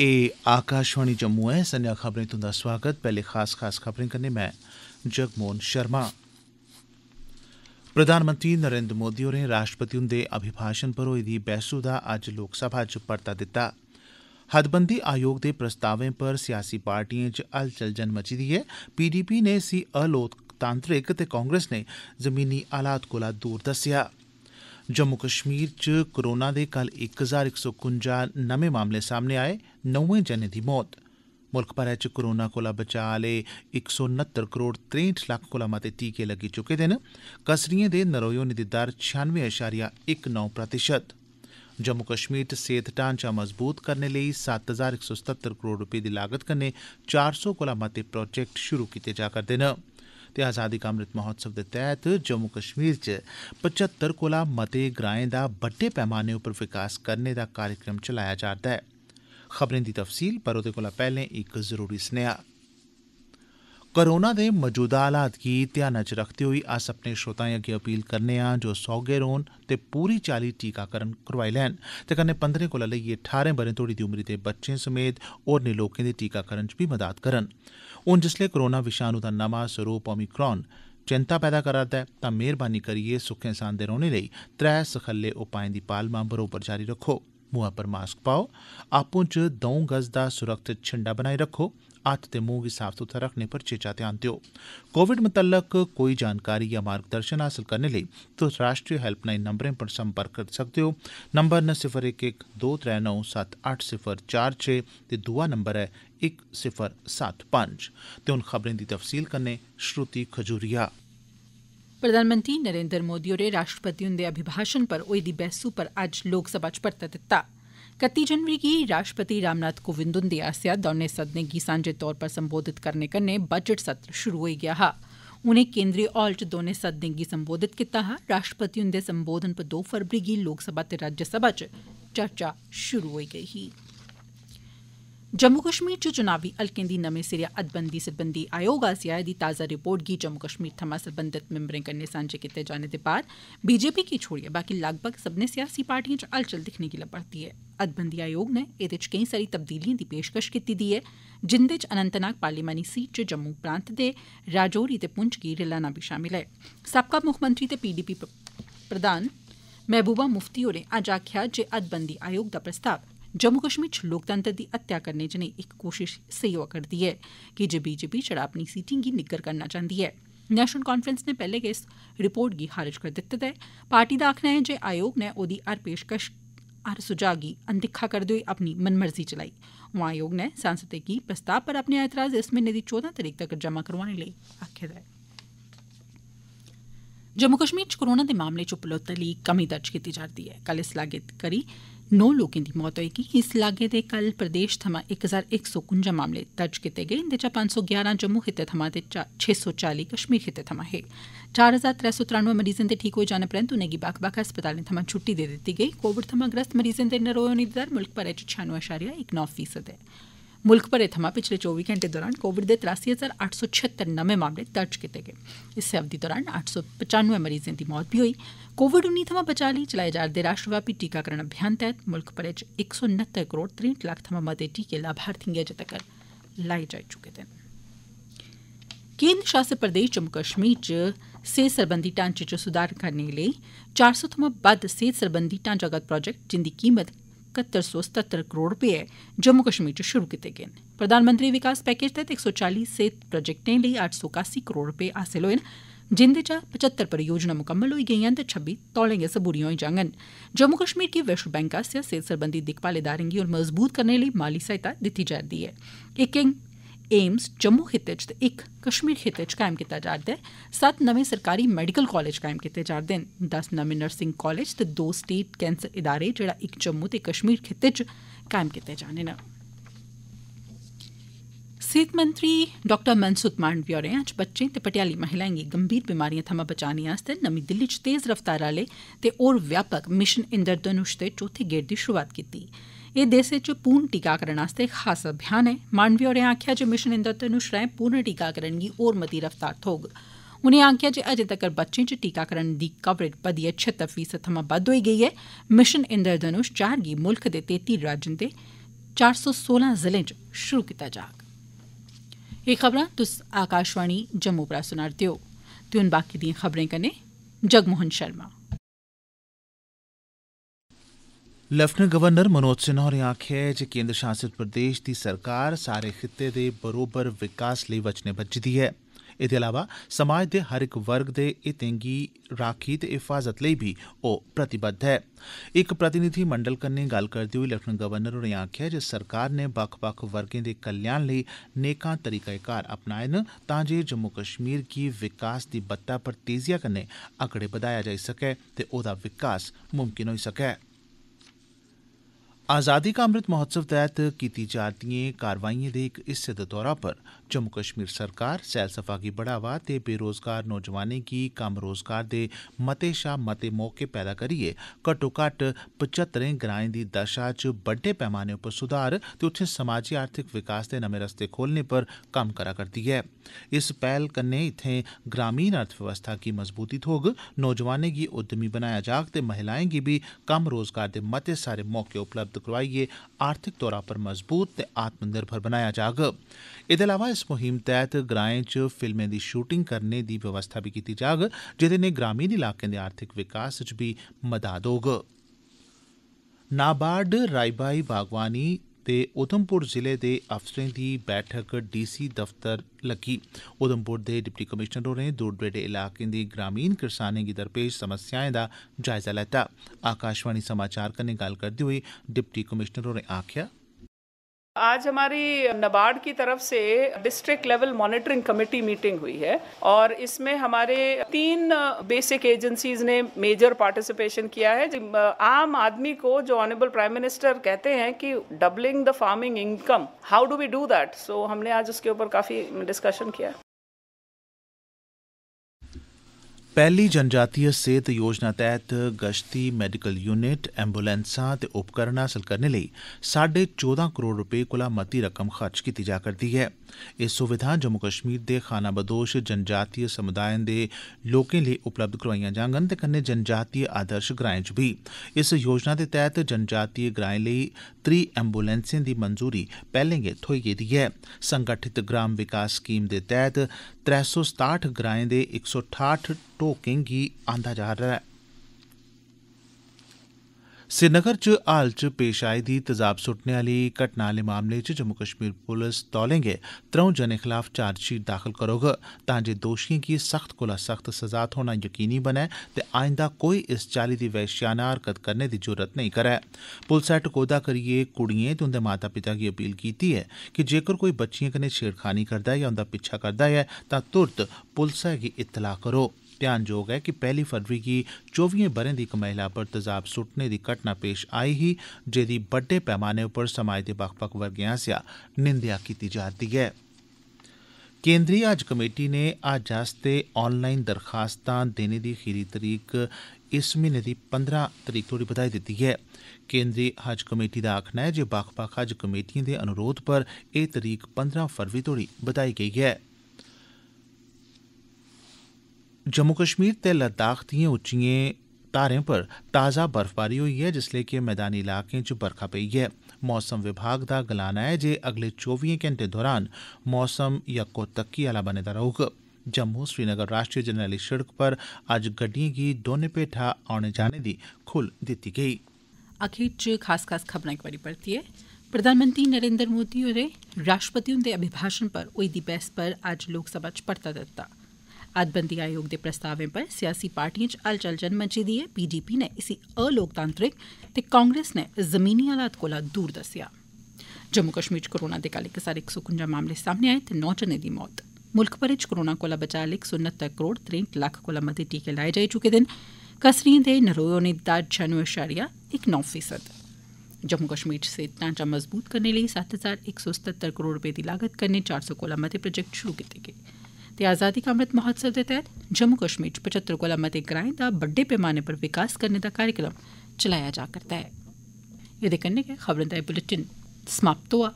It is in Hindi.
ए आकाशवाणी जम्मू ऐ सन्या खबरें तुंदा स्वागत पहले खास खास खबरें कन्नै में जगमोहन शर्मा प्रधानमंत्री नरेंद्र मोदी होरें राष्ट्रपति हुंदे अभिभाषण पर होई दी बैह्सू दा अज्ज लोकसभा च परता दित्ता हदबंदी आयोग दे प्रस्तावें पर सियासी पार्टियां च हलचल जनमची दी ऐ पीडीपी नै इसी अलोकतांत्रिक ते कांग्रेस ने जमीनी हालात कोला दूर दस्सेआ जम्मू कश्मीर च कोरोना दे कल इक हजार नमें मामले सामने आए नौएं जने दी मौत मुल्ख भरै च कोरोना कोला बचा आले इक करोड़ त्रेंठ लक्ख कोला मते टीके लग्गी चुके दे न कसरिएं दे नरोए होने दी दर छेयानवे अशारिया इक नौ प्रतिशत जम्मू कश्मीर च सेहत ढांचा मजबूत करने लेई सत्त हजार इक सौ सत्हत्तर करोड़ रपे दी लागत कन्नै चार सौ कोला मते प्रोजेक्ट शुरू कीते जा करदे न ते आज़ादी का अमृत महोत्सव दे तैह्त जम्मू कश्मीर च पचत्तर कोला मते ग्राएं दा बड्डे पैमाने पर विकास करने दा कार्यक्रम चलाया जा'रदा ऐ खबरें दी तफसील पर ओह्दे कोला पैह्ले इक जरूरी सनेहा कोरोना दे मजूदा हालात गी ध्याना च रखदे होई अस अपने श्रोताएं अग्गे अपील करने आं जे ओह् सौहगे रौह्न ते पूरी चाली टीकाकरण करोआई लैन ते कन्नै पंदरें कोला लेइयै ठारें ब'रें तोड़ी दी उम्र दे बच्चें समेत होरनें लोकें दे टीकाकरण च बी मदाद करन हून जिसलै कोरोना विषाणु दा नमां स्वरूप ओमीक्रान चिंता पैदा करा'रदा ऐ तां मेहरबानी करियै सुखें सांदे रौह्ने लेई त्रै सखल्ले उपाएं दी पालमा बरोबर जारी रक्खो मुंहै पर मास्क पाओ आपूं च दौं गज दा सुरक्षित छिंडा बनाई रक्खो हत्थ ते मुंह गी साफ सुथरा रक्खने पर चेचा ध्यान देओ कोविड मतल्लक कोई जानकारी या मार्गदर्शन हासल करने लेई तुस राष्ट्रीय हैल्पलाइन नम्बरें पर संपर्क करी सकदे ओ नम्बर न सिफर इक इक दो त्रै नौ सत्त अट्ठ सिफर चार छे ते दूआ नम्बर ऐ इक सिफर सत्त पंज ते हून खबरें दी तफसील कन्नै श्रुति खजूरिया प्रधानमंत्री नरेन्द्र मोदी होरें राष्ट्रपति हुन्दे अभिभाषण पर होई दी बैह्सू पर अज्ज लोकसभा च परता दित्ता कत्ती जनवरी गी राष्ट्रपति रामनाथ कोविंद हुन्दे आस्सेआ दौनें सदनें गी सांझे तौर पर संबोधित करने कन्नै बजट सत्र शुरू होई गेआ हा उनें केंद्रीय हाल च दौनें सदनें गी संबोधित कीता हा राष्ट्रपति हुन्दे संबोधन पर दो फरवरी गी लोकसभा ते राज्यसभा च चर्चा शुरू होई गेई ही जम्मू कश्मीर च चुनावी हलकें दी नमें सिरेआ हदबंदी सरबंधी आयोग आसिया आई दी ताजा रिपोर्ट गी जम्मू कश्मीर थमां सरबंधत मिम्बरें कन्नै सांझे कीते जाने दे बाद बीजेपी गी छोड़िए बाकी लगभग सबने सियासी पार्टियों च हलचल दिक्खने गी लब्बा'रदी ऐ हदबंदी आयोग नै एह्दे च केईं सारी तब्दीलिएं दी पेशकश कीती दी ऐ जिंदे च अनंतनाग पार्लिमानी सीट च जम्मू प्रांत दे राजौरी ते पुंछ गी रलाना बी शामिल ऐ साबका मुक्खमंत्री ते पीडीपी प्रधान महबूबा मुफ्ती होरें अज्ज आखेआ जे हदबंदी आयोग दा प्रस्ताव जम्मू कश्मीर च लोकतंत्र दी हत्या करने जनेई इक कोशिश सही होआ करदी ऐ की जे बीजेपी छड़ा अपनी सीटें गी निग्गर करना चांहदी ऐ नेशनल कांफ्रैंस ने पहले गै इस रिपोर्ट गी खारिज करी दित्ते दा ऐ पार्टी दा आखना ऐ जे आयोग ने ओदी हर पेशकश हर सुझाव गी अनदिखा करदे होई अपनी मनमर्जी चलाई उआं आयोग ने सांसदें गी प्रस्ताव पर अपने ऐतराज इस म्हीने दी चौदह तरीक तक जमा करोआने लेई आक्खे दा ऐ जम्मू कश्मीर च कोरोना दे मामले च उपलब्धता लेई कमी दर्ज कीती जा'रदी ऐ कल इस लागत करी नौ लोकें दी मौत होई गेई इस लागे दे कल प्रदेश थमां इक हजार एक सौ कुंजा मामले दर्ज कीते गे इंदे चा पंज सौ ग्यारह जम्मू खित्ते थमां ते छे सौ चाली कश्मीर खित्ते थमां हे चार हजार त्रै सौ त्रानुए मरीजें दे ठीक हो जाने परैंत उनेंगी बक्ख बक्ख अस्पतालें थमां छुट्टी दे दित्ती गेई कोविड थमां ग्रस्त मरीजें दे नरोए होने दी दर मुल्क भरै च छेयानुए अशारिया नौ फीसद ऐ मुल्ख भरै थमां पिछले चौबी घंटे दौरान कोविड दे त्रासी हजार अट्ठ सौ छिहत्तर नमें मामले दर्ज कीते गे इस अवधि दौरान अट्ठ सौ पचानवे मरीजें दी मौत भी होई कोविड उन्नी थमां बचा लेई चलाए जा'रदे राष्ट्रव्यापी टीकाकरण अभियान तैह्त मुल्ख भरै च इक सौ नत्तर करोड़ त्रेंठ लक्ख थमां मते टीके लाभार्थिएं गी अजें तक्कर लाए जाई चुके दे न केन्द्र शासित प्रदेश जम्मू कश्मीर च सेहत सरबंधी ढांचे च सुधार करने लेई चार सौ थमां बद्ध सेहत सरबंधी ढांचागत प्रोजेक्ट जिंदी कीमत कत्तर सौ सतर करोड़ रपे जम्मू कश्मीर च शुरू कीते गे न प्रधानमंत्री विकास पैकेज तैह्त एक सौ चाली सेहत प्रोजेक्टें लेई अट्ठ सौ कासी करोड़ रपे हासिल होए न जिंदे चा पचहत्तर परियोजना मुकम्मल होई गई ते छब्बी तौले गै सबूरियां होई जांगन जम्मू कश्मीर गी विश्व बैंक आस्सेआ सेहत सरबंधी दिक्खभाल इदारें गी होर मजबूत करने लेई माली सहायता दित्ती जा'रदी ऐ इक एम्स जम्मू खित्ते च ते इक कश्मीर खित्ते च कायम कीता जा'रदा ऐ सत्त नमें सरकारी मैडिकल कालेज कायम कीते जा'रदे न दस नमें नर्सिंग कालेज ते दो स्टेट कैंसर इदारे जेड़ा इक जम्मू ते कश्मीर खित्ते च कायम कीते जाने न सेहत मंत्री डॉ मनसुख मांडवी होरें अज्ज बच्चें ते भटेयाली महिलाएं गी गंभीर बीमारिएं थमां बचाने आस्तै नमीं दिल्ली च तेज रफ्तार आह्ले ते होर व्यापक मिशन इंद्रधनुष दे चौथे गेड़ दी शुरूआत कीती एह् देसै च पूर्ण टीकाकरण आस्तै खास अभियान ऐ मांडवी होरें आखेआ जे मिशन इंद्रधनुष राएं पूर्ण टीकाकरण गी होर मती रफ्तार थ्होग उनें आखेआ जे अजें तक्कर बच्चें च टीकाकरण दी कवरेज बधियै छिहत्तर फीसद थमां बद्द होई गेई ऐ मिशन इंद्रधनुष चार गी मुल्ख दे तेती राज्यें ते चार सौ सोलां जिलें च शुरू कीता जाग एह खबरां तुस आकाशवाणी जम्मू परा सुना'रदे ओ ते हुन बाकी दिएं खबरें कन्नै जगमोहन शर्मा लेफ्टिनेंट गवर्नर मनोज सिन्हा होरें आखेआ ऐ जे केन्द्र शासित प्रदेश दी सरकार सारे खित्ते दे बरोबर विकास लेई वचनें बज्झी दी ऐ एह्दे इलावा समाज दे हर इक वर्ग दे हितें दी राखी ते हिफाजत लेई बी ओ प्रतिबद्ध ऐ इक प्रतिनिधिमंडल कन्नै गल्ल करदे होई लेफ्टिनेंट गवर्नर होरें आखेआ जे सरकार नै बक्ख बक्ख वर्गे दे कल्याण लेई नेकां तरीकाकार अपनाए न तांजे जम्मू कश्मीर गी विकास दी बत्तै पर तेजिआ कन्नै अगड़े बधाया जाई सकै ते ओह्दा विकास मुमकिन होई सकै आज़ादी का अमृत महोत्सव तैह्त कीती जा'रदिएं कार्रवाईएं दे इक हिस्से दे तौरा पर जम्मू कश्मीर सरकार सैलसफा गी बढ़ावा ते बेरोजगार नौजवानें गी कम्म रोजगार दे मते शा मते मौके पैदा करियै घट्टोघट्ट पचत्तरें ग्राएं दी दशा च बड्डे पैमाने पर सुधार ते उत्थे समाजी आर्थिक विकास दे नमें रस्ते खोलने पर कम्म करा करदी ऐ इस पैहल कन्नै इत्थे ग्रामीण अर्थव्यवस्था गी मजबूती थ्होग नौजवानें गी उद्यमी बनाया जाग ते महिलाएं गी बी कम्म रोजगार दे मते सारे मौके उपलब्ध करोआइयै आर्थिक तौरा पर मजबूत ते आत्मनिर्भर बनाया जाग एह्दे अलावा ਇਸ ਮੁਹਿੰਮ ਤਹਿਤ ਗ੍ਰਾਮਾਂ 'ਚ ਫਿਲਮਾਂ ਦੀ ਸ਼ੂਟਿੰਗ ਕਰਨ ਦੀ ਵਿਵਸਥਾ ਵੀ ਕੀਤੀ ਜਾਗ ਜਿਹਦੇ ਨੇ ਗ੍ਰਾਮੀਣ ਇਲਾਕਿਆਂ ਦੇ ਆਰਥਿਕ ਵਿਕਾਸ 'ਚ ਵੀ ਮਦਦ ਹੋਗ ਨਾਬਾਰਡ ਰਾਈਬਾਈ ਬਾਗਵਾਨੀ ਤੇ ਉਦਮਪੁਰ ਜ਼ਿਲ੍ਹੇ ਦੇ ਅਫਸਰਾਂ ਦੀ ਬੈਠਕ ਡੀਸੀ ਦਫ਼ਤਰ ਲੱਗੀ ਉਦਮਪੁਰ ਦੇ ਡਿਪਟੀ ਕਮਿਸ਼ਨਰ ਹੋ ਹੋਰੇ ਦੂਰਦਰੇਡੇ ਇਲਾਕਿਆਂ ਦੀ ਗ੍ਰਾਮੀਣ ਕਿਸਾਨਾਂ ਦੀ ਦਰਪੇਸ਼ ਸਮੱਸਿਆਵਾਂ ਦਾ ਜਾਇਜ਼ਾ ਲੈਤਾ ਆਕਾਸ਼ਵਾਣੀ ਸਮਾਚਾਰ ਕਨੇ ਗੱਲ ਕਰਦੇ ਹੋਏ ਡਿਪਟੀ ਕਮਿਸ਼ਨਰ ਹੋਰੇ ਆਖਿਆ आज हमारी नबार्ड की तरफ से district level monitoring committee meeting हुई है और इसमें हमारे तीन बेसिक एजेंसीज ने मेजर पार्टिसिपेशन किया है आम आदमी को जो ऑनेबल प्राइम मिनिस्टर कहते हैं कि doubling the farming income how do we do that so हमने आज उसके ऊपर काफ़ी डिस्कशन किया ਪਹਿਲੀ ਜਨਜਾਤੀ ਸਿਹਤ ਯੋਜਨਾ ਤਹਿਤ ਗਸ਼ਤੀ ਮੈਡੀਕਲ ਯੂਨਿਟ ਐਂਬੂਲੈਂਸਾਂ ਤੇ ਉਪਕਰਨ ਹਾਸਲ ਕਰਨ ਲਈ 14.5 ਕਰੋੜ ਰੁਪਏ ਕੁਲਾ ਮਤੀ ਰਕਮ ਖਰਚ ਕੀਤੀ ਜਾ ਕਰਦੀ ਹੈ ਇਸ ਸੁਵਿਧਾ ਜੰਮੂ ਕਸ਼ਮੀਰ ਦੇ ਖਾਨਾਬਦੋਸ਼ ਜਨਜਾਤੀ ਸਮੁਦਾਇਨ ਦੇ ਲੋਕਾਂ ਲਈ ਉਪਲਬਧ ਕਰਵਾਈਆਂ ਜਾਣਗੀਆਂ ਤੇ ਕੰਨੇ ਜਨਜਾਤੀ ਆਦਰਸ਼ ਗ੍ਰਾਂ ਚ ਵੀ ਇਸ ਯੋਜਨਾ ਦੇ ਤਹਿਤ ਜਨਜਾਤੀ ਗ੍ਰਾਂ ਲਈ 3 ਐਂਬੂਲੈਂਸਾਂ ਦੀ ਮਨਜ਼ੂਰੀ ਪਹਿਲੇ ਹੀ ਥੋਈ ਗਈ ਹੈ ਸੰਗਠਿਤ ਗ੍ਰਾਮ ਵਿਕਾਸ ਸਕੀਮ ਦੇ ਤਹਿਤ त्रै सौ सताहठ ग्राएं दे इक सौ ठाहठ ढोकें गी आंदा जा'रदा ऐ श्रीनगर च हाल च पेश आई दी तजाब सुट्टने आली घटना आले मामले च जम्मू कश्मीर पुलस तौले गै त्रौं जने खलाफ चार्जशीट दाखल करोग तां जे दोषिएं गी सख्त कोला सख्त सजा थ्होना यकीनी बने ते आइंदा कोई इस चाली दी वैश्याना हरकत करने दी जुरत नेई करै पुलसै टकोह्दा करियै कुड़िएं ते उंदे माता पिता गी अपील कीती ऐ कि जेकर कोई बच्चिएं कन्नै छेड़खानी करदा ऐ या उंदा पिच्छा करदा ऐ तां तुरत पुलसै गी इतलाह् करो ध्यानजोग ऐ जे पैहली फरवरी गी चौबिएं ब'रें दी इक महिला पर तेजाब सुट्टने दी घटना पेश आई ही जेदी बड्डे पैमाने पर समाज दे बक्ख बक्ख वर्गे आसेआ निंदेआ कीती जा'रदी ऐ केन्द्री हज कमेटी नै हज आस्तै ऑनलाईन दरखास्तां देने दी खीरी तरीक इस म्हीने दी पंदरां तरीक तोड़ी बधाई दित्ती ऐ केन्द्री हज कमेटी दा आक्खना ऐ जे बक्ख बक्ख हज कमेटिएं दे अनुरोध पर एह् तरीक पंदरां फरवरी तोड़ी बधाई गेई ऐ जम्मू कश्मीर ते लद्दाख दिएं उच्चिएं धारें पर ताज़ा बर्फबारी होई ऐ जिसलै कि मैदानी इलाकें च बरखा पेई ऐ मौसम विभाग दा गलाना ऐ जे अगले चौबिएं घैंटे दौरान मौसम यक्को तक्की आला बने दा रौह्ग जम्मू श्रीनगर राष्ट्रीय जरनैली सिड़क पर अज्ज गड्डिएं गी दौनें पेठा औने जाने दी खुल दित्ती गेई अखीर च खास खास खबरां इक बारी परतियै प्रधानमंत्री नरेंद्र मोदी होरें राष्ट्रपति हुंदे अभिभाषण पर होई दी बहस पर अज्ज लोकसभा च परता दित्ता हदबंदी आयोग दे प्रस्तावें पर सियासी पार्टियों च हलचल मची दी ऐ पीडीपी नै इसी अलोकतांत्रिक ते कांग्रेस नै जमीनी हालात कोला दूर दस्सेआ जम्मू कश्मीर च कोरोना दे कल इक हजार इक सौ कुंजा मामले सामने आए ते नौ जने दी मौत मुल्ख भरै च कोरोना कोला बचा एक सौ नत्तर करोड़ त्रेंट लक्ख कोला मते टीके लाए जाई चुके दे न के दे नरोए होने दी दर छानुए अशारिया इक नौ फीसद जम्मू कश्मीर च सेहत ढांचा मजबूत करने लेई सत्त हजार इक सौ सतहत्तर करोड़ रपे दी लागत कन्नै चार सौ कोला मते प्रोजेक्ट शुरू कीते गे ते आज़ादी का अमृत महोत्सव दे तहत जम्मू कश्मीर च को कोला मते ग्राएं दा बड्डे पैमाने पर विकास करने दा कार्यक्रम चलाया जा करदा ऐ एह्दे कन्नै गै खबरें दा बुलेटिन समाप्त होआ